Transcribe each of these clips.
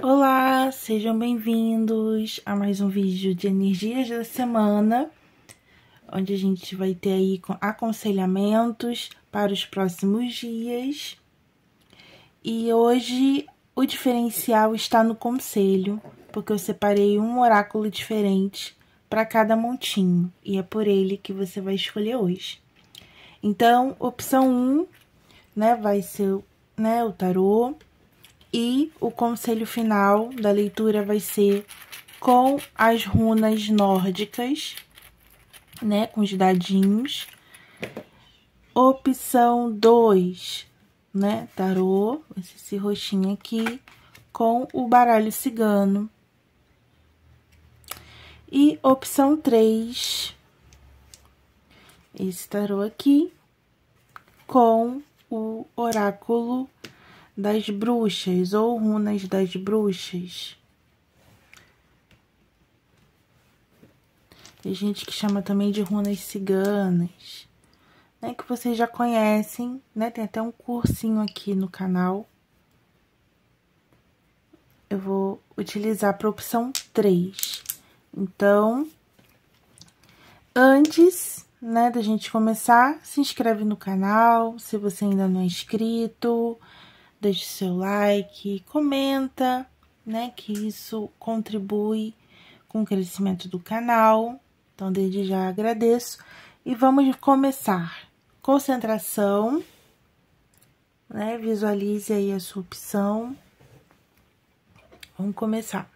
Olá, sejam bem-vindos a mais um vídeo de energias da semana, onde a gente vai ter aí aconselhamentos para os próximos dias. E hoje o diferencial está no conselho, porque eu separei um oráculo diferente para cada montinho, e é por ele que você vai escolher hoje. Então, opção 1, um, né, vai ser, né, o tarô e o conselho final da leitura vai ser com as runas nórdicas, né? Com os dadinhos. Opção 2, né? Tarô, esse roxinho aqui, com o baralho cigano. E opção 3, esse tarô aqui, com o oráculo das bruxas ou runas das bruxas. Tem gente que chama também de runas ciganas, né? Que vocês já conhecem, né? Tem até um cursinho aqui no canal. Eu vou utilizar para opção 3. Então, antes né, da gente começar, se inscreve no canal, se você ainda não é inscrito, deixe seu like, comenta, né? Que isso contribui com o crescimento do canal. Então, desde já agradeço. E vamos começar. Concentração, né? Visualize aí a sua opção. Vamos começar.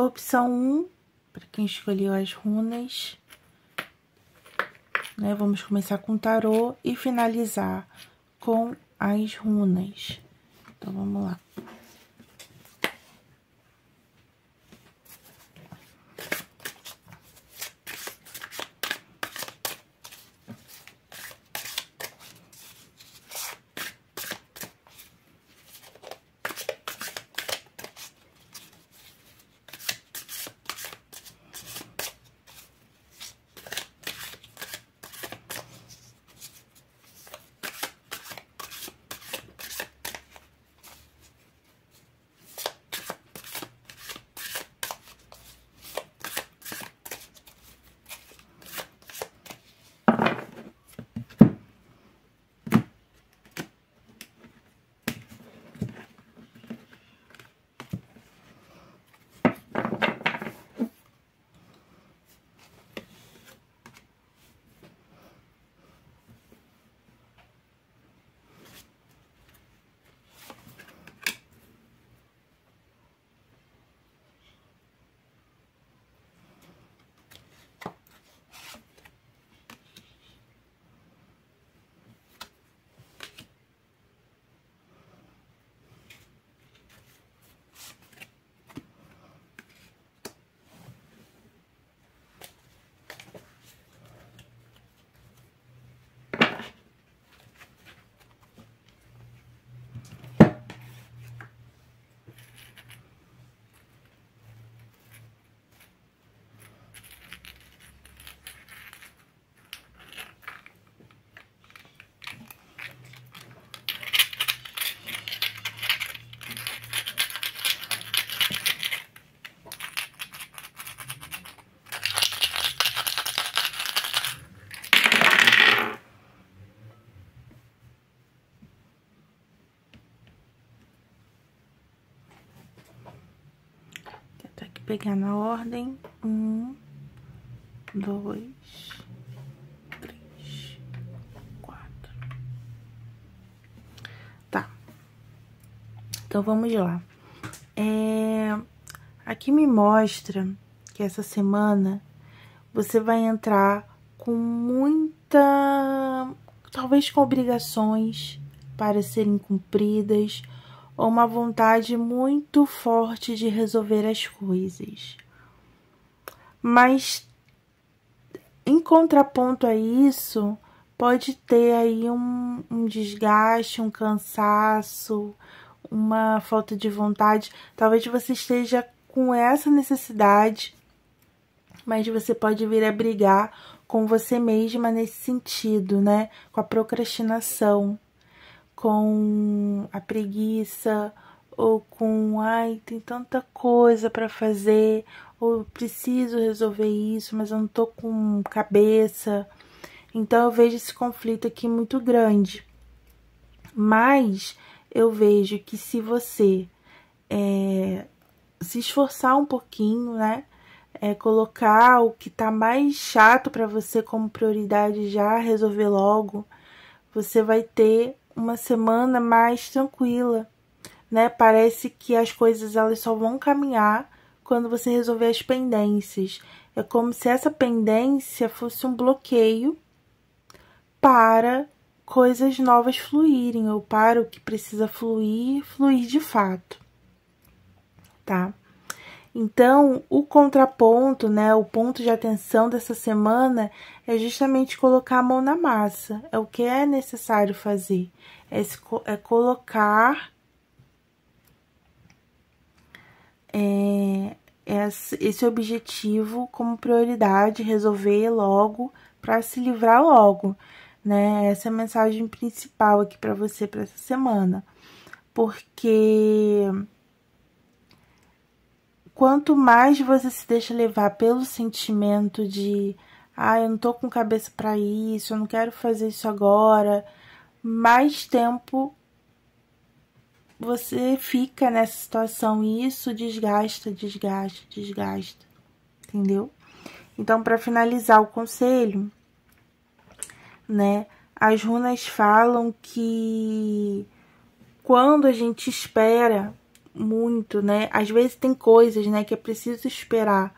Opção 1, para quem escolheu as runas. Né? Vamos começar com o tarô e finalizar com as runas. Então, vamos lá. pegar na ordem. Um, dois, três, quatro. Tá. Então, vamos lá. É... Aqui me mostra que essa semana você vai entrar com muita... Talvez com obrigações para serem cumpridas, ou uma vontade muito forte de resolver as coisas. Mas em contraponto a isso, pode ter aí um, um, desgaste, um cansaço, uma falta de vontade. Talvez você esteja com essa necessidade, mas você pode vir a brigar com você mesma nesse sentido, né? Com a procrastinação com a preguiça ou com ai, tem tanta coisa para fazer, ou preciso resolver isso, mas eu não tô com cabeça. Então eu vejo esse conflito aqui muito grande. Mas eu vejo que se você é, se esforçar um pouquinho, né? É, colocar o que tá mais chato para você como prioridade já resolver logo, você vai ter uma semana mais tranquila, né? Parece que as coisas elas só vão caminhar quando você resolver as pendências. É como se essa pendência fosse um bloqueio para coisas novas fluírem ou para o que precisa fluir, fluir de fato, tá? Então, o contraponto, né, o ponto de atenção dessa semana é justamente colocar a mão na massa. É o que é necessário fazer. É, se, é colocar é, é esse objetivo como prioridade, resolver logo para se livrar logo, né? Essa é a mensagem principal aqui para você para essa semana. Porque quanto mais você se deixa levar pelo sentimento de ah, eu não tô com cabeça para isso, eu não quero fazer isso agora, mais tempo você fica nessa situação e isso desgasta, desgasta, desgasta. Entendeu? Então, para finalizar o conselho, né? As runas falam que quando a gente espera muito, né? Às vezes tem coisas, né, que é preciso esperar,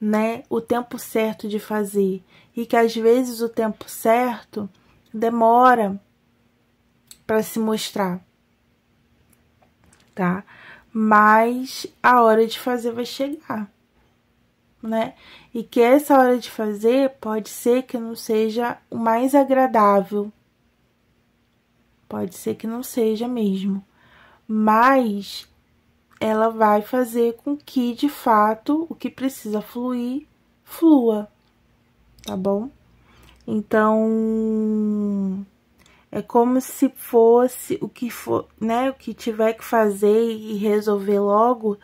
né, o tempo certo de fazer. E que às vezes o tempo certo demora para se mostrar. Tá? Mas a hora de fazer vai chegar, né? E que essa hora de fazer pode ser que não seja o mais agradável. Pode ser que não seja mesmo mas ela vai fazer com que, de fato, o que precisa fluir, flua, tá bom? Então, é como se fosse o que for, né, o que tiver que fazer e resolver logo,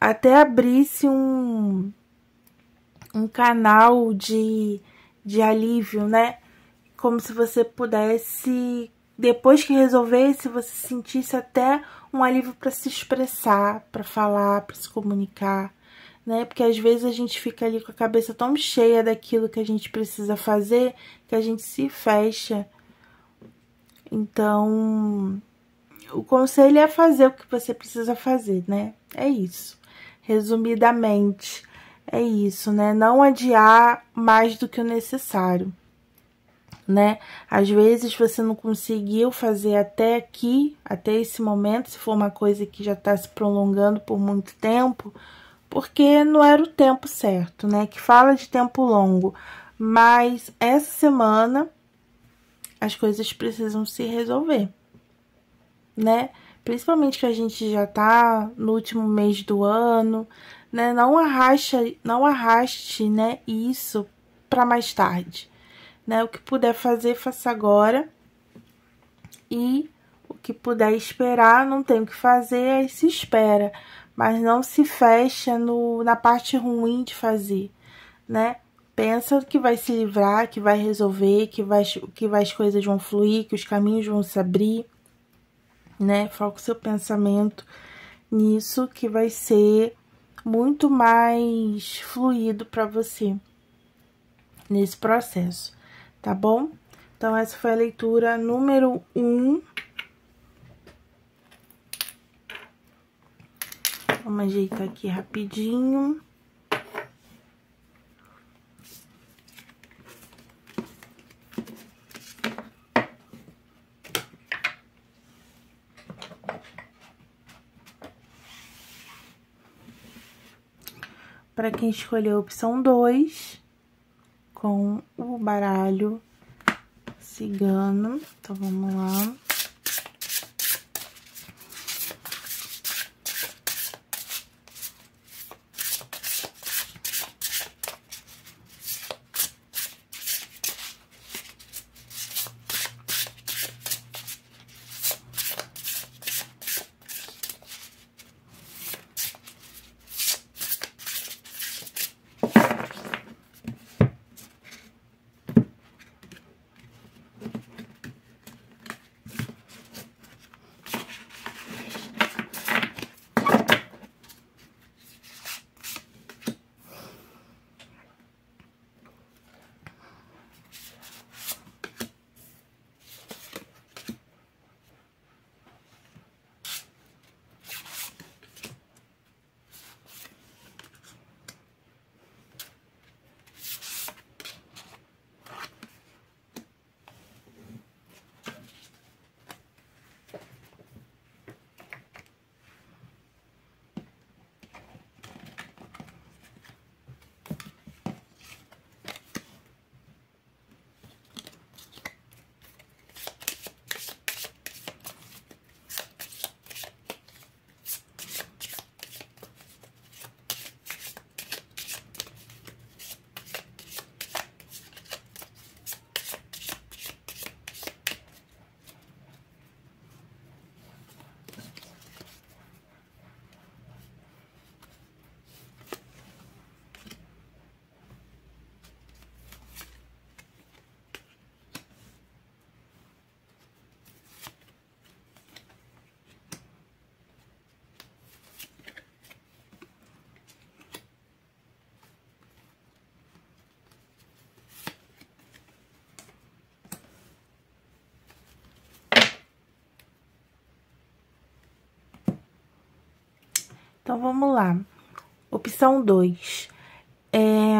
até abrisse um, um canal de, de alívio, né? Como se você pudesse depois que resolvesse, você sentisse até um alívio para se expressar, para falar, para se comunicar, né? Porque às vezes a gente fica ali com a cabeça tão cheia daquilo que a gente precisa fazer que a gente se fecha. Então, o conselho é fazer o que você precisa fazer, né? É isso. Resumidamente, é isso, né? Não adiar mais do que o necessário né? Às vezes você não conseguiu fazer até aqui, até esse momento, se for uma coisa que já está se prolongando por muito tempo, porque não era o tempo certo, né? Que fala de tempo longo, mas essa semana as coisas precisam se resolver, né? Principalmente que a gente já tá no último mês do ano, né? Não arraste, não arraste, né, isso para mais tarde né? O que puder fazer, faça agora. E o que puder esperar, não tem o que fazer, aí se espera. Mas não se fecha no, na parte ruim de fazer, né? Pensa que vai se livrar, que vai resolver, que, vai, que vai, as coisas vão fluir, que os caminhos vão se abrir, né? Foca o seu pensamento nisso que vai ser muito mais fluido para você nesse processo tá bom? Então, essa foi a leitura número 1. Um. Vamos ajeitar aqui rapidinho. Para quem escolheu a opção 2, com o baralho cigano. Então, vamos lá. Então, vamos lá. Opção 2. É,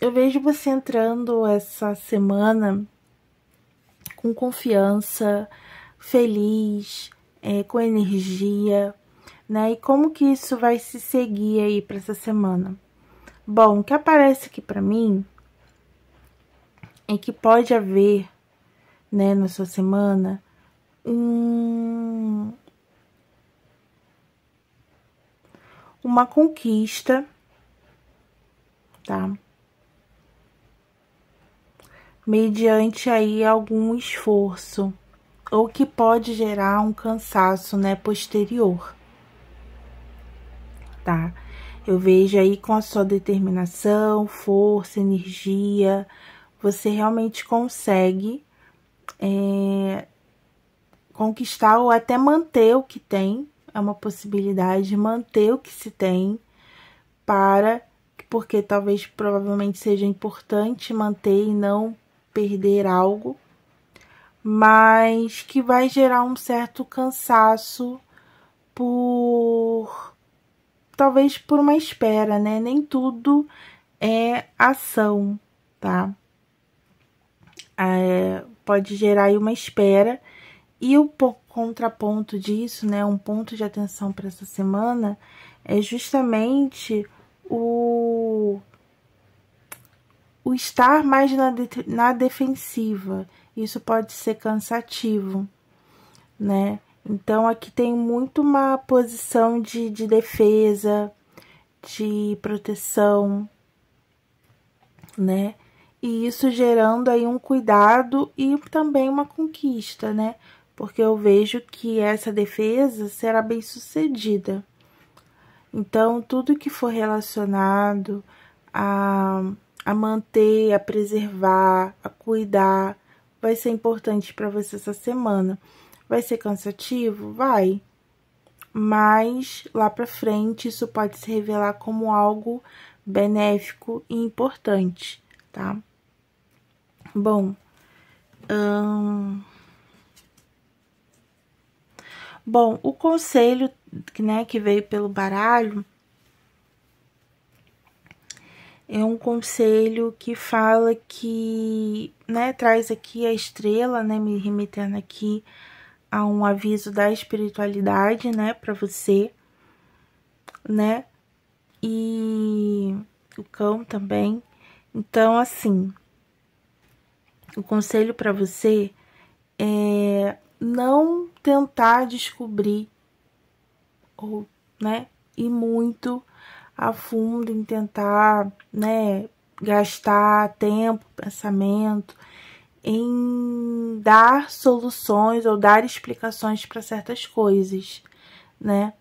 eu vejo você entrando essa semana com confiança, feliz, é, com energia, né? E como que isso vai se seguir aí para essa semana? Bom, o que aparece aqui para mim é que pode haver, né, na sua semana, um, uma conquista, tá? Mediante aí algum esforço, ou que pode gerar um cansaço, né, posterior, tá? Eu vejo aí com a sua determinação, força, energia, você realmente consegue é, conquistar ou até manter o que tem, é uma possibilidade manter o que se tem para porque talvez provavelmente seja importante manter e não perder algo, mas que vai gerar um certo cansaço por talvez por uma espera, né? Nem tudo é ação, tá? É, pode gerar aí uma espera e o contraponto disso, né, um ponto de atenção para essa semana é justamente o o estar mais na, de, na defensiva. Isso pode ser cansativo, né? Então aqui tem muito uma posição de, de defesa, de proteção, né? E isso gerando aí um cuidado e também uma conquista, né? porque eu vejo que essa defesa será bem sucedida. Então, tudo que for relacionado a, a manter, a preservar, a cuidar, vai ser importante para você essa semana. Vai ser cansativo? Vai. Mas lá para frente isso pode se revelar como algo benéfico e importante, tá? Bom. Hum... Bom, o conselho né, que veio pelo baralho é um conselho que fala que, né, traz aqui a estrela, né, me remetendo aqui a um aviso da espiritualidade, né, para você, né, e o cão também. Então, assim, o conselho para você é não tentar descobrir ou, né, ir muito a fundo em tentar, né, gastar tempo, pensamento em dar soluções ou dar explicações para certas coisas, né?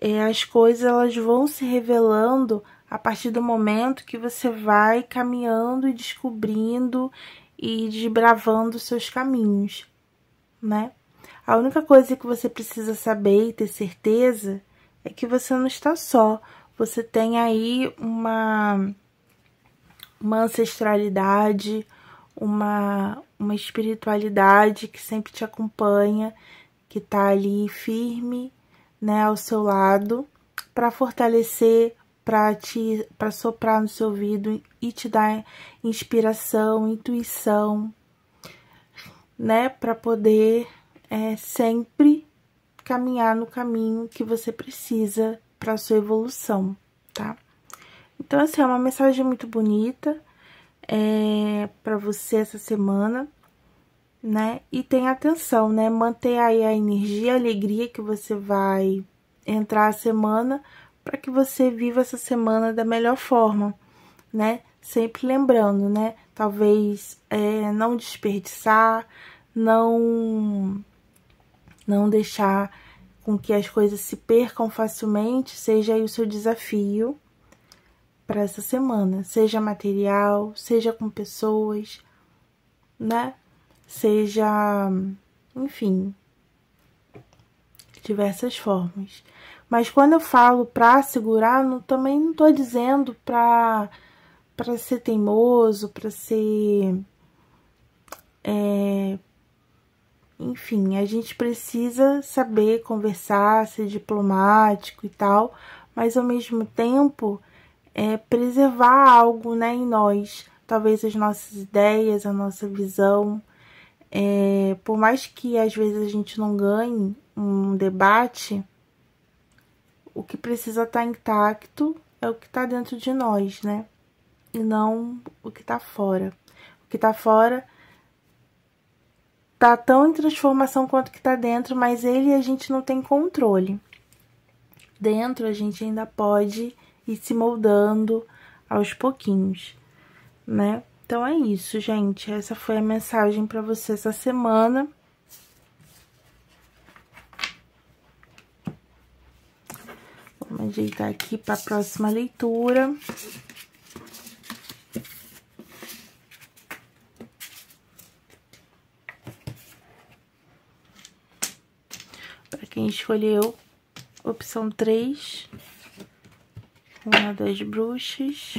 É, as coisas elas vão se revelando a partir do momento que você vai caminhando e descobrindo e desbravando seus caminhos né? A única coisa que você precisa saber e ter certeza é que você não está só. Você tem aí uma, uma ancestralidade, uma, uma espiritualidade que sempre te acompanha, que está ali firme, né, ao seu lado, para fortalecer, para te para soprar no seu ouvido e te dar inspiração, intuição, né? Para poder é, sempre caminhar no caminho que você precisa para sua evolução, tá? Então, assim, é uma mensagem muito bonita é, para você essa semana, né? E tenha atenção, né? Manter aí a energia, a alegria que você vai entrar a semana para que você viva essa semana da melhor forma, né? Sempre lembrando, né? talvez é, não desperdiçar, não, não deixar com que as coisas se percam facilmente, seja aí o seu desafio para essa semana, seja material, seja com pessoas, né? Seja, enfim, diversas formas. Mas quando eu falo para segurar, não, também não estou dizendo para para ser teimoso, para ser. É, enfim, a gente precisa saber conversar, ser diplomático e tal, mas ao mesmo tempo é, preservar algo né, em nós, talvez as nossas ideias, a nossa visão. É, por mais que às vezes a gente não ganhe um debate, o que precisa estar tá intacto é o que está dentro de nós, né? e não o que tá fora. O que tá fora tá tão em transformação quanto o que tá dentro, mas ele a gente não tem controle. Dentro a gente ainda pode ir se moldando aos pouquinhos, né? Então é isso, gente. Essa foi a mensagem para você essa semana. Vamos ajeitar aqui para a próxima leitura. quem escolheu opção 3, uma das bruxas.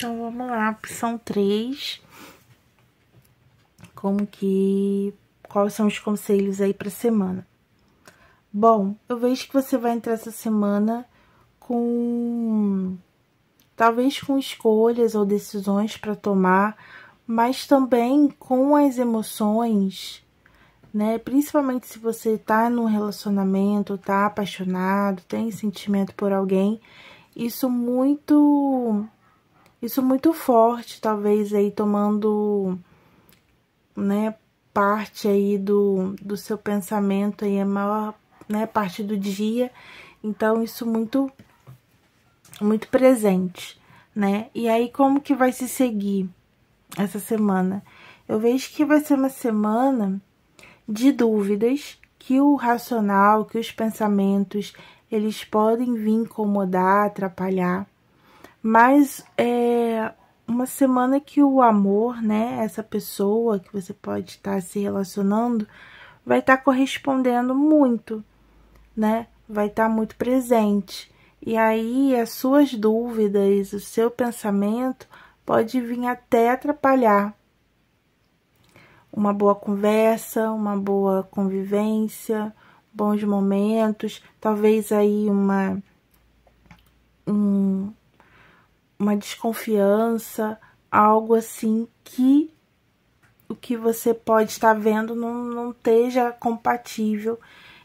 Então, vamos lá, opção 3. Como que... Quais são os conselhos aí pra semana? Bom, eu vejo que você vai entrar essa semana com... Talvez com escolhas ou decisões para tomar, mas também com as emoções, né? Principalmente se você tá num relacionamento, tá apaixonado, tem sentimento por alguém, isso muito isso muito forte, talvez aí tomando, né, parte aí do, do seu pensamento aí, a maior, né, parte do dia. Então, isso muito, muito presente, né? E aí, como que vai se seguir essa semana? Eu vejo que vai ser uma semana de dúvidas, que o racional, que os pensamentos, eles podem vir incomodar, atrapalhar, mas é uma semana que o amor, né, essa pessoa que você pode estar tá se relacionando, vai estar tá correspondendo muito, né? Vai estar tá muito presente. E aí as suas dúvidas, o seu pensamento pode vir até atrapalhar uma boa conversa, uma boa convivência, bons momentos, talvez aí uma um, uma desconfiança, algo assim que o que você pode estar vendo não, não esteja compatível,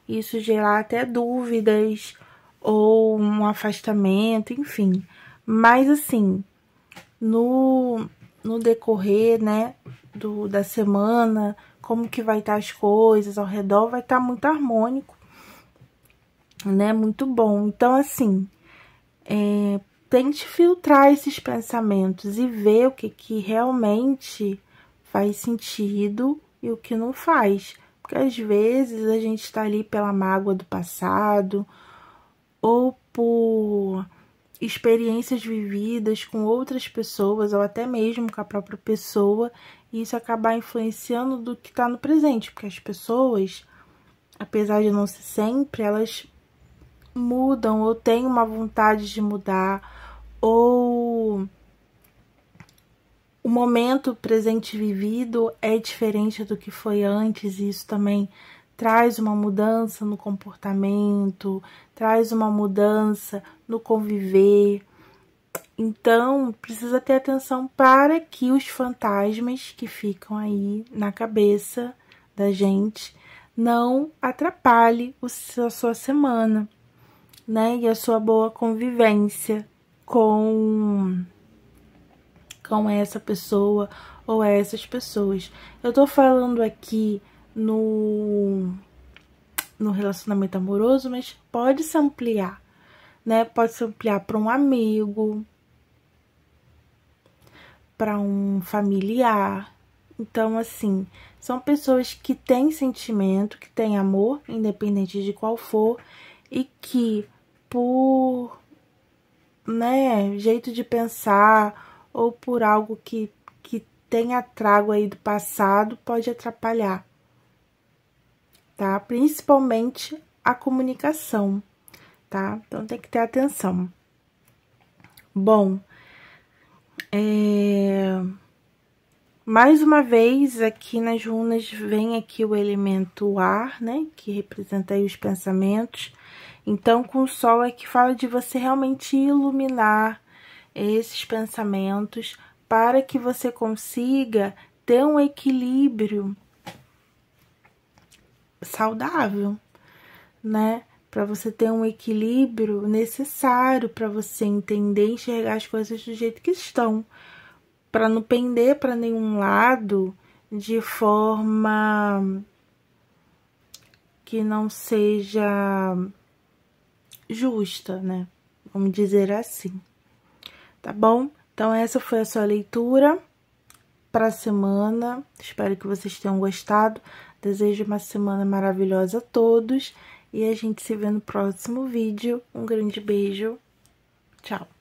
isso gerar até dúvidas ou um afastamento, enfim. Mas assim, no, no decorrer, né, do, da semana, como que vai estar as coisas ao redor, vai estar muito harmônico, né, muito bom. Então, assim, é, tente filtrar esses pensamentos e ver o que, que realmente faz sentido e o que não faz. Porque às vezes a gente está ali pela mágoa do passado ou por experiências vividas com outras pessoas ou até mesmo com a própria pessoa e isso acabar influenciando do que está no presente, porque as pessoas, apesar de não ser sempre, elas mudam ou têm uma vontade de mudar ou o momento presente vivido é diferente do que foi antes, e isso também traz uma mudança no comportamento, traz uma mudança no conviver. Então, precisa ter atenção para que os fantasmas que ficam aí na cabeça da gente não atrapalhe a sua semana, né? E a sua boa convivência com com essa pessoa ou essas pessoas. Eu tô falando aqui no no relacionamento amoroso, mas pode se ampliar, né? Pode se ampliar para um amigo, para um familiar. Então, assim, são pessoas que têm sentimento, que têm amor, independente de qual for, e que por né, jeito de pensar ou por algo que, que tenha trago aí do passado pode atrapalhar, tá? Principalmente a comunicação, tá? Então tem que ter atenção. Bom, é... Mais uma vez, aqui nas runas vem aqui o elemento ar, né? Que representa aí os pensamentos. Então, com o sol é que fala de você realmente iluminar esses pensamentos para que você consiga ter um equilíbrio saudável, né? Para você ter um equilíbrio necessário para você entender e enxergar as coisas do jeito que estão para não pender para nenhum lado de forma que não seja justa, né? Vamos dizer assim. Tá bom? Então essa foi a sua leitura para a semana. Espero que vocês tenham gostado. Desejo uma semana maravilhosa a todos e a gente se vê no próximo vídeo. Um grande beijo. Tchau.